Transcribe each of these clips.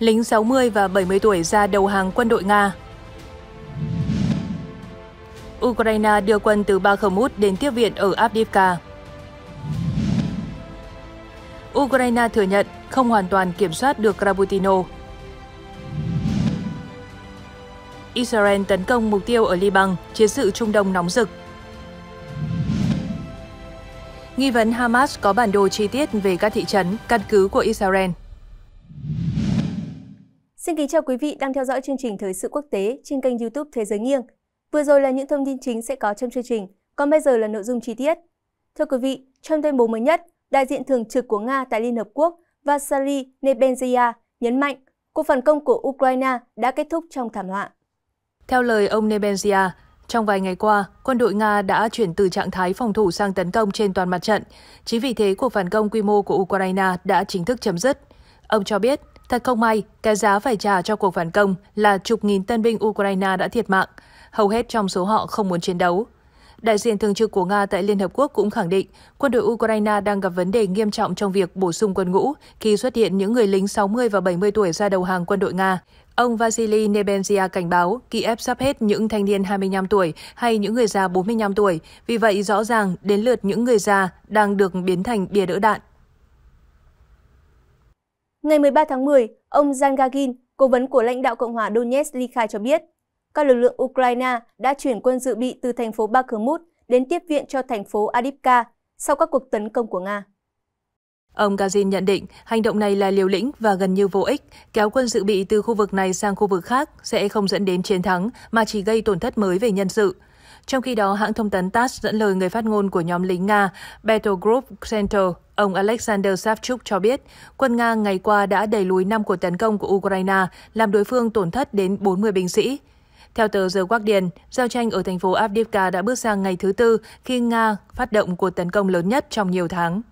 lính 60 và 70 tuổi ra đầu hàng quân đội Nga. Ukraine đưa quân từ Bakhmut đến tiếp viện ở Avdiivka. Ukraine thừa nhận không hoàn toàn kiểm soát được Rabutino. Israel tấn công mục tiêu ở Liban, chiến sự Trung Đông nóng rực. Nghi vấn Hamas có bản đồ chi tiết về các thị trấn, căn cứ của Israel. Xin kính chào quý vị đang theo dõi chương trình Thời sự quốc tế trên kênh YouTube Thế giới nghiêng. Vừa rồi là những thông tin chính sẽ có trong chương trình, còn bây giờ là nội dung chi tiết. Thưa quý vị, trong tuyên bố mới nhất, đại diện thường trực của Nga tại Liên Hợp Quốc Vasily Nebenzia nhấn mạnh cuộc phản công của Ukraine đã kết thúc trong thảm họa. Theo lời ông Nebenzia, trong vài ngày qua, quân đội Nga đã chuyển từ trạng thái phòng thủ sang tấn công trên toàn mặt trận. Chính vì thế, cuộc phản công quy mô của Ukraine đã chính thức chấm dứt. Ông cho biết, Thật không may, cái giá phải trả cho cuộc phản công là chục nghìn tân binh Ukraine đã thiệt mạng. Hầu hết trong số họ không muốn chiến đấu. Đại diện thường trực của Nga tại Liên Hợp Quốc cũng khẳng định quân đội Ukraine đang gặp vấn đề nghiêm trọng trong việc bổ sung quân ngũ khi xuất hiện những người lính 60 và 70 tuổi ra đầu hàng quân đội Nga. Ông Vasily Nebenzia cảnh báo Kiev sắp hết những thanh niên 25 tuổi hay những người già 45 tuổi, vì vậy rõ ràng đến lượt những người già đang được biến thành bia đỡ đạn. Ngày 13 tháng 10, ông Jan Gagin, cố vấn của lãnh đạo Cộng hòa Donetsk ly khai cho biết, các lực lượng Ukraine đã chuyển quân dự bị từ thành phố Bakhmut đến tiếp viện cho thành phố Adipka sau các cuộc tấn công của Nga. Ông Gazin nhận định hành động này là liều lĩnh và gần như vô ích, kéo quân dự bị từ khu vực này sang khu vực khác sẽ không dẫn đến chiến thắng mà chỉ gây tổn thất mới về nhân sự. Trong khi đó, hãng thông tấn TASS dẫn lời người phát ngôn của nhóm lính Nga Battle Group Center Ông Alexander Savchuk cho biết, quân Nga ngày qua đã đẩy lùi 5 cuộc tấn công của Ukraine, làm đối phương tổn thất đến 40 binh sĩ. Theo tờ The Guardian, giao tranh ở thành phố Avdiivka đã bước sang ngày thứ tư khi Nga phát động cuộc tấn công lớn nhất trong nhiều tháng.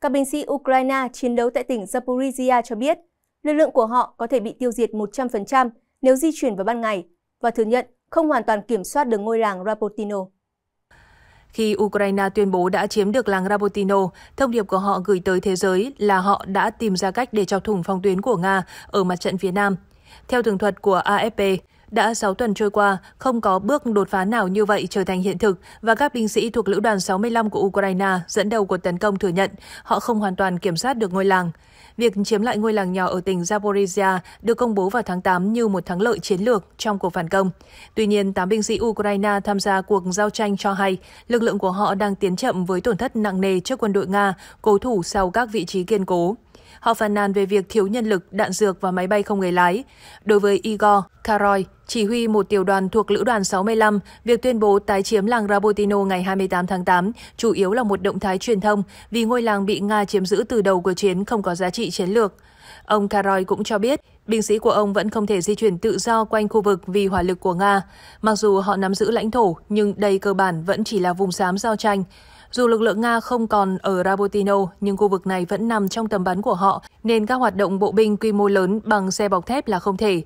Các binh sĩ Ukraine chiến đấu tại tỉnh Zaporizhia cho biết, lực lượng của họ có thể bị tiêu diệt 100% nếu di chuyển vào ban ngày và thừa nhận không hoàn toàn kiểm soát được ngôi làng Rapotino khi Ukraine tuyên bố đã chiếm được làng Rabotino, thông điệp của họ gửi tới thế giới là họ đã tìm ra cách để chọc thủng phòng tuyến của Nga ở mặt trận phía Nam. Theo tường thuật của AFP, đã 6 tuần trôi qua, không có bước đột phá nào như vậy trở thành hiện thực và các binh sĩ thuộc lữ đoàn 65 của Ukraine dẫn đầu cuộc tấn công thừa nhận họ không hoàn toàn kiểm soát được ngôi làng. Việc chiếm lại ngôi làng nhỏ ở tỉnh Zaporizhia được công bố vào tháng 8 như một thắng lợi chiến lược trong cuộc phản công. Tuy nhiên, 8 binh sĩ Ukraine tham gia cuộc giao tranh cho hay lực lượng của họ đang tiến chậm với tổn thất nặng nề trước quân đội Nga, cố thủ sau các vị trí kiên cố. Họ phàn nàn về việc thiếu nhân lực, đạn dược và máy bay không người lái. Đối với Igor Karoy, chỉ huy một tiểu đoàn thuộc Lữ đoàn 65, việc tuyên bố tái chiếm làng Rabotino ngày 28 tháng 8 chủ yếu là một động thái truyền thông vì ngôi làng bị Nga chiếm giữ từ đầu của chiến không có giá trị chiến lược. Ông Karoy cũng cho biết, binh sĩ của ông vẫn không thể di chuyển tự do quanh khu vực vì hỏa lực của Nga. Mặc dù họ nắm giữ lãnh thổ, nhưng đây cơ bản vẫn chỉ là vùng xám giao tranh. Dù lực lượng Nga không còn ở Rabotino, nhưng khu vực này vẫn nằm trong tầm bắn của họ, nên các hoạt động bộ binh quy mô lớn bằng xe bọc thép là không thể.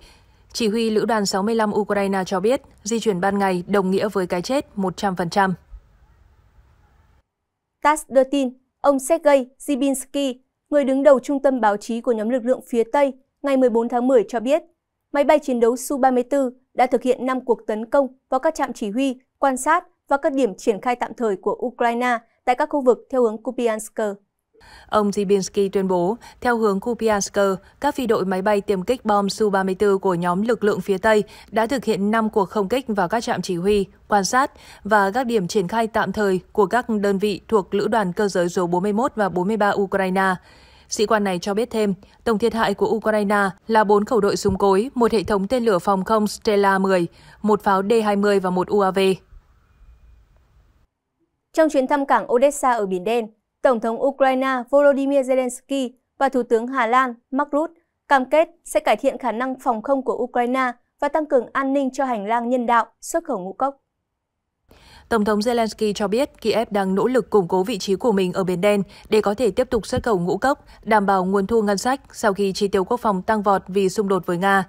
Chỉ huy Lữ đoàn 65 Ukraine cho biết, di chuyển ban ngày đồng nghĩa với cái chết 100%. TASS đưa tin, ông Sergei Zibinsky, người đứng đầu trung tâm báo chí của nhóm lực lượng phía Tây, ngày 14 tháng 10 cho biết, máy bay chiến đấu Su-34 đã thực hiện 5 cuộc tấn công vào các trạm chỉ huy, quan sát và các điểm triển khai tạm thời của Ukraine tại các khu vực theo hướng Kupiansk. Ông Zibinski tuyên bố, theo hướng Kupiansk, các phi đội máy bay tiêm kích bom Su-34 của nhóm lực lượng phía Tây đã thực hiện 5 cuộc không kích vào các trạm chỉ huy, quan sát và các điểm triển khai tạm thời của các đơn vị thuộc Lữ đoàn Cơ giới số 41 và 43 Ukraine. Sĩ quan này cho biết thêm, tổng thiệt hại của Ukraine là 4 khẩu đội súng cối, một hệ thống tên lửa phòng không Stella 10, một pháo D-20 và một UAV. Trong chuyến thăm cảng Odessa ở Biển Đen, Tổng thống Ukraine Volodymyr Zelensky và Thủ tướng Hà Lan Mark Rutte cam kết sẽ cải thiện khả năng phòng không của Ukraine và tăng cường an ninh cho hành lang nhân đạo xuất khẩu ngũ cốc. Tổng thống Zelensky cho biết Kiev đang nỗ lực củng cố vị trí của mình ở Biển Đen để có thể tiếp tục xuất khẩu ngũ cốc, đảm bảo nguồn thu ngân sách sau khi chi tiêu quốc phòng tăng vọt vì xung đột với Nga.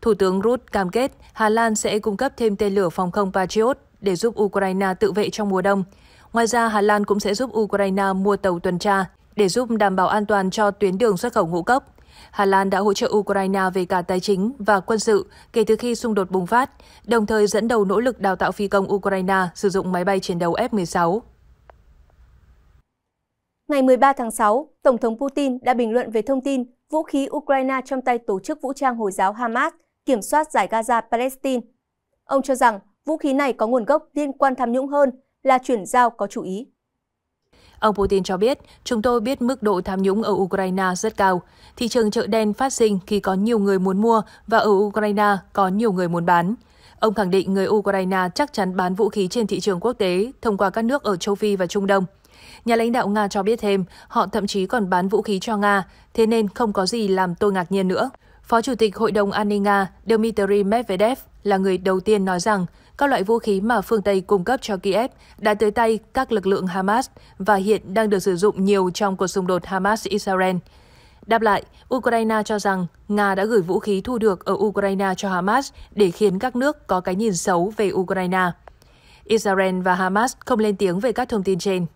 Thủ tướng Ruth cam kết Hà Lan sẽ cung cấp thêm tên lửa phòng không Patriot để giúp Ukraine tự vệ trong mùa đông. Ngoài ra, Hà Lan cũng sẽ giúp Ukraine mua tàu tuần tra để giúp đảm bảo an toàn cho tuyến đường xuất khẩu ngũ cốc. Hà Lan đã hỗ trợ Ukraine về cả tài chính và quân sự kể từ khi xung đột bùng phát, đồng thời dẫn đầu nỗ lực đào tạo phi công Ukraine sử dụng máy bay chiến đấu F-16. Ngày 13 tháng 6, Tổng thống Putin đã bình luận về thông tin vũ khí Ukraine trong tay tổ chức vũ trang Hồi giáo Hamas kiểm soát giải Gaza Palestine. Ông cho rằng vũ khí này có nguồn gốc liên quan tham nhũng hơn là chuyển giao có chủ ý. Ông Putin cho biết, chúng tôi biết mức độ tham nhũng ở Ukraine rất cao. Thị trường chợ đen phát sinh khi có nhiều người muốn mua và ở Ukraine có nhiều người muốn bán. Ông khẳng định người Ukraine chắc chắn bán vũ khí trên thị trường quốc tế thông qua các nước ở châu Phi và Trung Đông. Nhà lãnh đạo Nga cho biết thêm, họ thậm chí còn bán vũ khí cho Nga, thế nên không có gì làm tôi ngạc nhiên nữa. Phó Chủ tịch Hội đồng An ninh Nga Dmitry Medvedev là người đầu tiên nói rằng các loại vũ khí mà phương Tây cung cấp cho Kiev đã tới tay các lực lượng Hamas và hiện đang được sử dụng nhiều trong cuộc xung đột Hamas-Israel. Đáp lại, Ukraine cho rằng Nga đã gửi vũ khí thu được ở Ukraine cho Hamas để khiến các nước có cái nhìn xấu về Ukraine. Israel và Hamas không lên tiếng về các thông tin trên.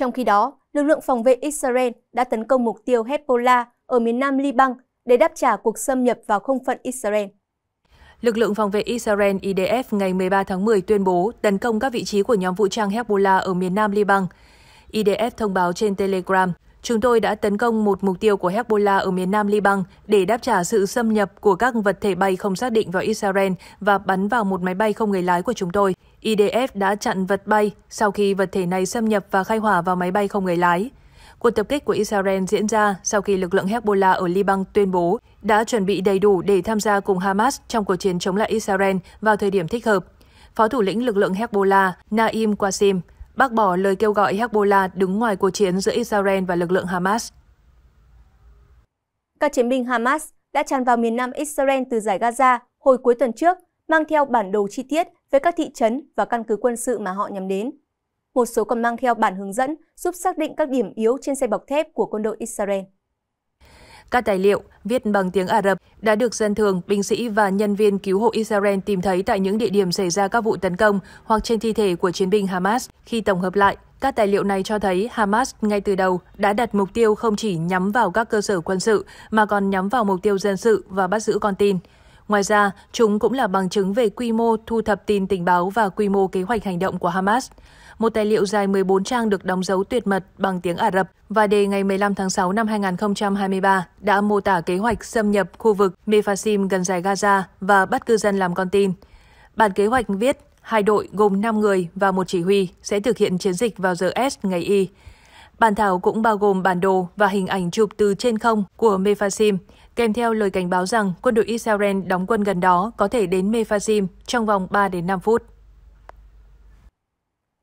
Trong khi đó, lực lượng phòng vệ Israel đã tấn công mục tiêu Hezbollah ở miền nam Liban để đáp trả cuộc xâm nhập vào không phận Israel. Lực lượng phòng vệ Israel IDF ngày 13 tháng 10 tuyên bố tấn công các vị trí của nhóm vũ trang Hezbollah ở miền nam Liban. IDF thông báo trên Telegram, chúng tôi đã tấn công một mục tiêu của Hezbollah ở miền nam Liban để đáp trả sự xâm nhập của các vật thể bay không xác định vào Israel và bắn vào một máy bay không người lái của chúng tôi. IDF đã chặn vật bay sau khi vật thể này xâm nhập và khai hỏa vào máy bay không người lái. Cuộc tập kích của Israel diễn ra sau khi lực lượng Hezbollah ở Liban tuyên bố đã chuẩn bị đầy đủ để tham gia cùng Hamas trong cuộc chiến chống lại Israel vào thời điểm thích hợp. Phó thủ lĩnh lực lượng Hezbollah Naim Qasim bác bỏ lời kêu gọi Hezbollah đứng ngoài cuộc chiến giữa Israel và lực lượng Hamas. Các chiến binh Hamas đã tràn vào miền nam Israel từ giải Gaza hồi cuối tuần trước, mang theo bản đồ chi tiết về các thị trấn và căn cứ quân sự mà họ nhắm đến một số còn mang theo bản hướng dẫn giúp xác định các điểm yếu trên xe bọc thép của quân đội Israel. Các tài liệu viết bằng tiếng Ả Rập đã được dân thường, binh sĩ và nhân viên cứu hộ Israel tìm thấy tại những địa điểm xảy ra các vụ tấn công hoặc trên thi thể của chiến binh Hamas. Khi tổng hợp lại, các tài liệu này cho thấy Hamas ngay từ đầu đã đặt mục tiêu không chỉ nhắm vào các cơ sở quân sự mà còn nhắm vào mục tiêu dân sự và bắt giữ con tin. Ngoài ra, chúng cũng là bằng chứng về quy mô thu thập tin tình báo và quy mô kế hoạch hành động của Hamas một tài liệu dài 14 trang được đóng dấu tuyệt mật bằng tiếng Ả Rập và đề ngày 15 tháng 6 năm 2023 đã mô tả kế hoạch xâm nhập khu vực Mefasim gần giải Gaza và bắt cư dân làm con tin. Bản kế hoạch viết hai đội gồm 5 người và một chỉ huy sẽ thực hiện chiến dịch vào giờ S ngày Y. Bản thảo cũng bao gồm bản đồ và hình ảnh chụp từ trên không của Mefasim, kèm theo lời cảnh báo rằng quân đội Israel đóng quân gần đó có thể đến Mefasim trong vòng 3 đến 5 phút.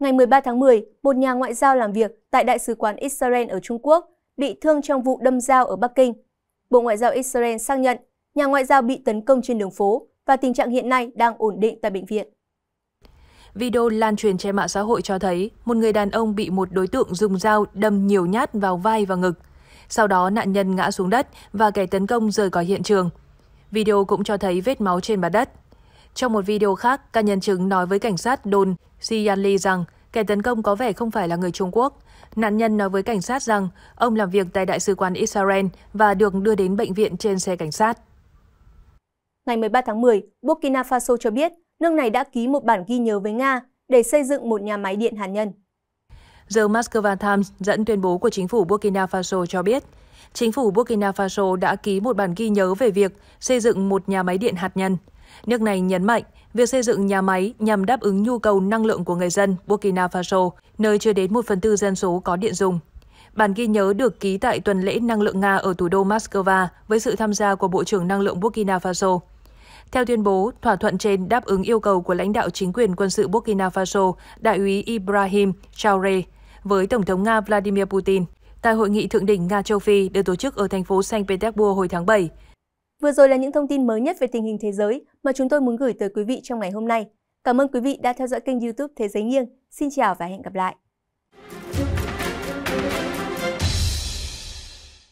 Ngày 13 tháng 10, một nhà ngoại giao làm việc tại Đại sứ quán Israel ở Trung Quốc bị thương trong vụ đâm dao ở Bắc Kinh. Bộ Ngoại giao Israel xác nhận nhà ngoại giao bị tấn công trên đường phố và tình trạng hiện nay đang ổn định tại bệnh viện. Video lan truyền trên mạng xã hội cho thấy một người đàn ông bị một đối tượng dùng dao đâm nhiều nhát vào vai và ngực. Sau đó nạn nhân ngã xuống đất và kẻ tấn công rời khỏi hiện trường. Video cũng cho thấy vết máu trên mặt đất. Trong một video khác, các nhân chứng nói với cảnh sát đồn Siyanli rằng Kẻ tấn công có vẻ không phải là người Trung Quốc. Nạn nhân nói với cảnh sát rằng ông làm việc tại Đại sứ quán Israel và được đưa đến bệnh viện trên xe cảnh sát. Ngày 13 tháng 10, Burkina Faso cho biết nước này đã ký một bản ghi nhớ với Nga để xây dựng một nhà máy điện hạt nhân. The Moscow Times dẫn tuyên bố của chính phủ Burkina Faso cho biết, chính phủ Burkina Faso đã ký một bản ghi nhớ về việc xây dựng một nhà máy điện hạt nhân – Nước này nhấn mạnh việc xây dựng nhà máy nhằm đáp ứng nhu cầu năng lượng của người dân Burkina Faso, nơi chưa đến 1 phần tư dân số có điện dùng. Bản ghi nhớ được ký tại tuần lễ năng lượng Nga ở thủ đô Moscow với sự tham gia của Bộ trưởng Năng lượng Burkina Faso. Theo tuyên bố, thỏa thuận trên đáp ứng yêu cầu của lãnh đạo chính quyền quân sự Burkina Faso, đại úy Ibrahim Traoré, với Tổng thống Nga Vladimir Putin tại hội nghị thượng đỉnh Nga-Châu Phi được tổ chức ở thành phố Saint Petersburg hồi tháng 7. Vừa rồi là những thông tin mới nhất về tình hình thế giới mà chúng tôi muốn gửi tới quý vị trong ngày hôm nay. Cảm ơn quý vị đã theo dõi kênh youtube Thế giới nghiêng. Xin chào và hẹn gặp lại!